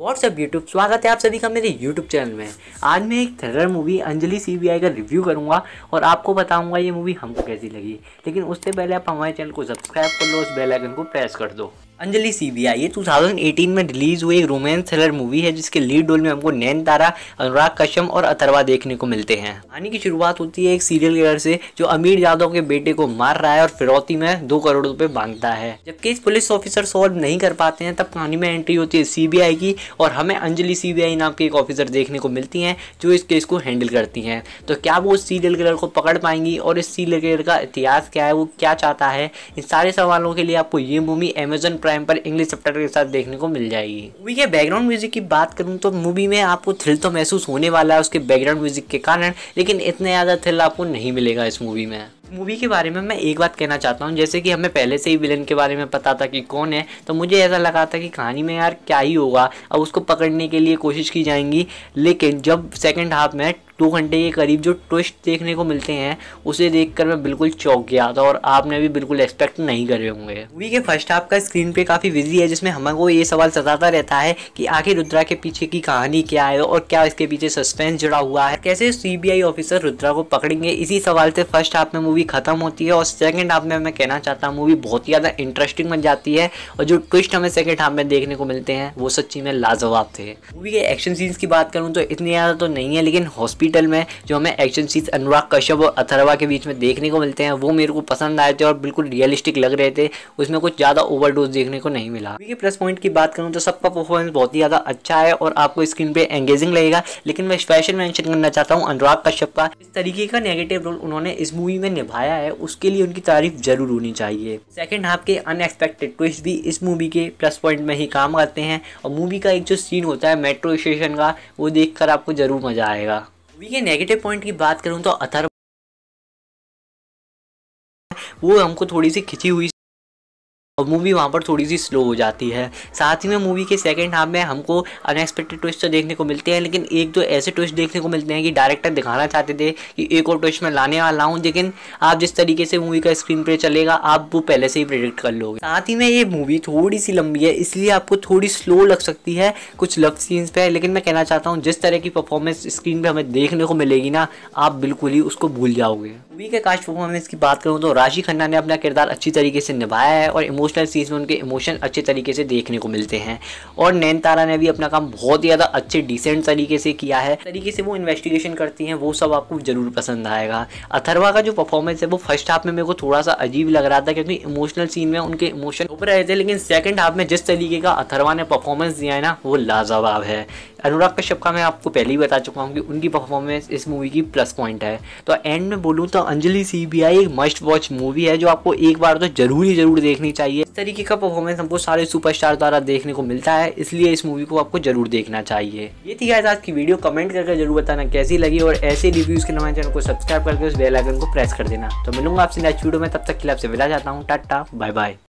WhatsApp YouTube स्वागत है आप सभी का मेरे यूट्यूब चैनल में आज मैं एक थ्रिलर मूवी अंजलि सीबीआई का रिव्यू करूंगा और आपको बताऊंगा ये मूवी हमको कैसी लगी लेकिन उससे पहले आप हमारे चैनल को सब्सक्राइब कर लो उस बेल आइकन को प्रेस कर दो अंजलि सीबिया ये 2018 में रिलीज हुई एक रोमांस थ्रिलर मूवी है जिसके लीड रोल में हमको नैन तारा अनुराग कश्यप और अथरवा देखने को मिलते हैं कहानी की शुरुआत होती है एक सीरियल किलर से जो अमीर यादव के बेटे को मार रहा है और फिरौती में दो करोड़ रुपए मांगता है जबकि इस पुलिस ऑफिसर सॉल्व नहीं कर पाते हैं तब कहानी में एंट्री होती है सीबीआई की और हमें अंजलि सीबीआई नाम की एक ऑफिसर देखने को मिलती है जो इस केस को हैंडल करती है तो क्या वो उस सीरियल किलर को पकड़ पाएंगी और इस सीरियल किलर का इतिहास क्या है वो क्या चाहता है इन सारे सवालों के लिए आपको ये मूवी अमेजन प्राइम टाइम पर इंग्लिश चैप्टर के साथ देखने को मिल जाएगी मूवी के बैकग्राउंड म्यूजिक की बात करूँ तो मूवी में आपको थ्रिल तो महसूस होने वाला है उसके बैकग्राउंड म्यूजिक के कारण लेकिन इतना ज़्यादा थ्रिल आपको नहीं मिलेगा इस मूवी में मूवी के बारे में मैं एक बात कहना चाहता हूँ जैसे कि हमें पहले से ही विलन के बारे में पता था कि कौन है तो मुझे ऐसा लगा था कि कहानी में यार क्या ही होगा अब उसको पकड़ने के लिए कोशिश की जाएंगी लेकिन जब सेकेंड हाफ में दो घंटे के करीब जो ट्विस्ट देखने को मिलते हैं उसे देखकर मैं बिल्कुल चौंक गया था और आपने भी बिल्कुल एक्सपेक्ट नहीं करे होंगे मूवी के फर्स्ट हाफ का स्क्रीन पे काफ़ी बिजी है जिसमें को ये सवाल सताता रहता है कि आखिर रुद्रा के पीछे की कहानी क्या है और क्या इसके पीछे सस्पेंस जुड़ा हुआ है कैसे सी ऑफिसर रुद्रा को पकड़ेंगे इसी सवाल से फर्स्ट हाफ में मूवी मूवी ख़त्म होती है और सेकंड हाफ में मैं कहना चाहता हूँ मूवी बहुत ही ज़्यादा इंटरेस्टिंग बन जाती है और जो ट्विस्ट हमें सेकंड हाफ में देखने को मिलते हैं वो सच्ची में लाजवाब थे मूवी के एक्शन सीन्स की बात करूँ तो इतनी ज़्यादा तो नहीं है लेकिन हॉस्पिटल में जो हमें एक्शन सीन्स अनुराग कश्यप और अथरवा के बीच में देखने को मिलते हैं वो मेरे को पसंद आए थे और बिल्कुल रियलिस्टिक लग रहे थे उसमें कुछ ज़्यादा ओवर देखने को नहीं मिला मूवी के प्लस पॉइंट की बात करूँ तो सबका परफॉर्मेंस बहुत ही ज़्यादा अच्छा है और आपको स्क्रीन पर एंगेजिंग लगेगा लेकिन मैं स्पेशल मैंशन करना चाहता हूँ अनुराग कश्यप का इस तरीके का नेगेटिव रोल उन्होंने इस मूवी में निभाया है उसके लिए उनकी तारीफ जरूर होनी चाहिए सेकेंड हाफ के अनएक्सपेक्टेड ट्विस्ट भी इस मूवी के प्लस पॉइंट में ही काम करते हैं और मूवी का एक जो सीन होता है मेट्रो स्टेशन का वो देख आपको जरूर मजा आएगा मूवी के नेगेटिव पॉइंट की बात करूँ तो अथर वो हमको थोड़ी सी खिंची हुई और मूवी वहाँ पर थोड़ी सी स्लो हो जाती है साथ ही में मूवी के सेकंड हाफ में हमको अनएक्सपेक्टेड ट्विस्ट तो देखने को मिलते हैं लेकिन एक दो ऐसे ट्विस्ट देखने को मिलते हैं कि डायरेक्टर दिखाना चाहते थे कि एक और ट्विस्ट मैं लाने वाला हूँ लेकिन आप जिस तरीके से मूवी का स्क्रीन पर चलेगा आप वो पहले से ही प्रिडिक्ट कर लोगे साथ ही में ये मूवी थोड़ी सी लंबी है इसलिए आपको थोड़ी स्लो लग सकती है कुछ लव सीन्स पर लेकिन मैं कहना चाहता हूँ जिस तरह की परफॉर्मेंस स्क्रीन पर हमें देखने को मिलेगी ना आप बिल्कुल ही उसको भूल जाओगे मूवी के कास्ट परफॉर्मेंस की बात करूँ तो राशि खन्ना ने अपना किरदार अच्छी तरीके से निभाया है और इमोशनल सीन्स में उनके इमोशन अच्छे तरीके से देखने को मिलते हैं और नैन तारा ने भी अपना काम बहुत ही ज़्यादा अच्छे डिसेंट तरीके से किया है तरीके से वो इन्वेस्टिगेशन करती हैं वो सब आपको ज़रूर पसंद आएगा अथरवा का जो परफॉर्मेंस है वो फर्स्ट हाफ में मेरे को थोड़ा सा अजीब लग रहा था क्योंकि इमोशनल सीन में उनके इमोशन ऊपर रहे थे लेकिन सेकेंड हाफ में जिस तरीके का अथरवा ने परफॉर्मेंस दिया है ना वो लाजवाब है अनुराग कश्यप का मैं आपको पहले ही बता चुका हूँ कि उनकी परफॉर्मेंस इस मूवी की प्लस पॉइंट है तो एंड में बोलूँ तो अंजलि सी एक मस्ट वॉच मूवी है जो आपको एक बार तो जरूर ही जरूर देखनी चाहिए इस तरीके का परफॉर्मेंस हमको सारे सुपरस्टार द्वारा देखने को मिलता है इसलिए इस मूवी को आपको जरूर देखना चाहिए ये थी आज की वीडियो कमेंट करके जरूर बताना कैसी लगी और ऐसे रिव्यूज के लिए चैनल को सब्सक्राइब करके उस बेलाइकन को प्रेस कर देना तो मिलूंगा आपसे नेक्स्ट वीडियो में तब तक के लिए आपसे मिला जाता हूँ टाटा बाय बाय